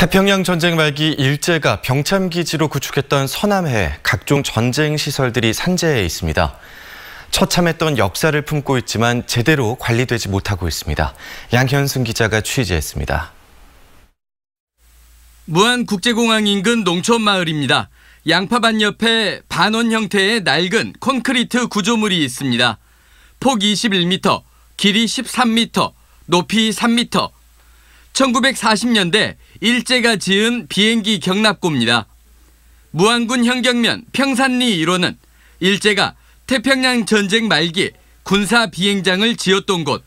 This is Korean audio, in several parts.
태평양 전쟁 말기 일제가 병참 기지로 구축했던 서남해 각종 전쟁 시설들이 산재해 있습니다. 처참했던 역사를 품고 있지만 제대로 관리되지 못하고 있습니다. 양현승 기자가 취재했습니다. 무안 국제공항 인근 농촌 마을입니다. 양파밭 옆에 반원 형태의 낡은 콘크리트 구조물이 있습니다. 폭 21m, 길이 13m, 높이 3m, 1940년대 일제가 지은 비행기 경납고입니다. 무안군 현경면 평산리 1호는 일제가 태평양 전쟁 말기 군사 비행장을 지었던 곳.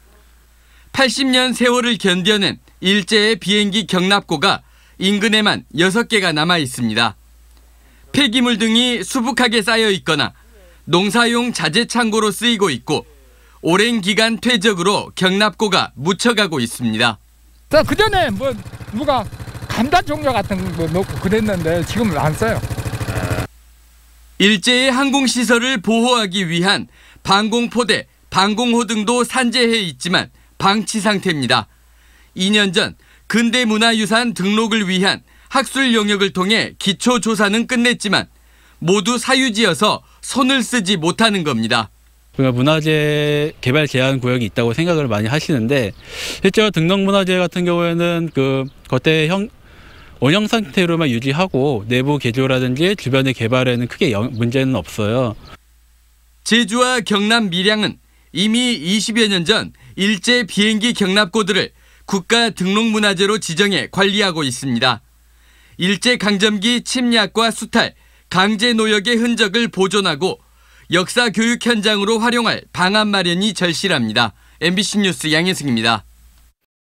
80년 세월을 견뎌낸 일제의 비행기 경납고가 인근에만 6개가 남아 있습니다. 폐기물 등이 수북하게 쌓여 있거나 농사용 자재 창고로 쓰이고 있고 오랜 기간 퇴적으로 경납고가 묻혀가고 있습니다. 자, 그 전에 뭐 누가 감단 종료 같은 거놓고 뭐 그랬는데 지금은 안 써요. 일제의 항공 시설을 보호하기 위한 방공포대, 방공호 등도 산재해 있지만 방치 상태입니다. 2년 전 근대문화유산 등록을 위한 학술 영역을 통해 기초 조사는 끝냈지만 모두 사유지여서 손을 쓰지 못하는 겁니다. 그러니까 문화재 개발 제한 구역이 있다고 생각을 많이 하시는데 실제로 등록문화재 같은 경우에는 그 거대 형 원형 상태로만 유지하고 내부 개조라든지 주변의 개발에는 크게 영, 문제는 없어요. 제주와 경남 밀양은 이미 20여 년 전 일제 비행기 경납고들을 국가 등록문화재로 지정해 관리하고 있습니다. 일제 강점기 침략과 수탈, 강제 노역의 흔적을 보존하고 역사 교육 현장으로 활용할 방안 마련이 절실합니다. MBC 뉴스 양혜승입니다.